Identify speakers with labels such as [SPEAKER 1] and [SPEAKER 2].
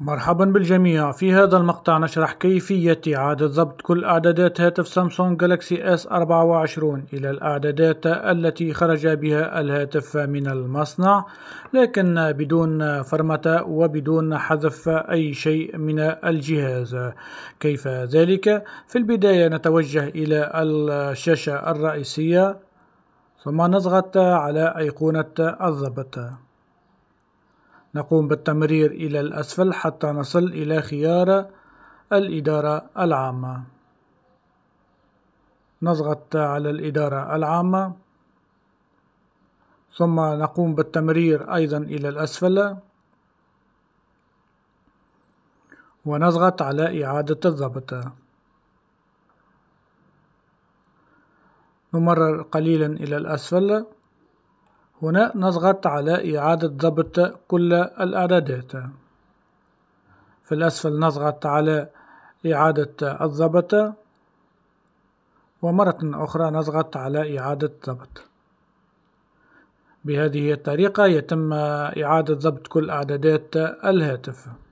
[SPEAKER 1] مرحبا بالجميع في هذا المقطع نشرح كيفية إعادة ضبط كل أعدادات هاتف سامسونج جالكسي S24 إلى الأعدادات التي خرج بها الهاتف من المصنع لكن بدون فرمتة وبدون حذف أي شيء من الجهاز كيف ذلك؟ في البداية نتوجه إلى الشاشة الرئيسية ثم نضغط على أيقونة الضبط نقوم بالتمرير إلى الأسفل حتى نصل إلى خيار الإدارة العامة نضغط على الإدارة العامة ثم نقوم بالتمرير أيضا إلى الأسفل ونضغط على إعادة الضبط نمرر قليلا إلى الأسفل هنا نضغط على إعادة ضبط كل الإعدادات في الأسفل نضغط على إعادة الضبط ومرة أخرى نضغط على إعادة ضبط بهذه الطريقة يتم إعادة ضبط كل إعدادات الهاتف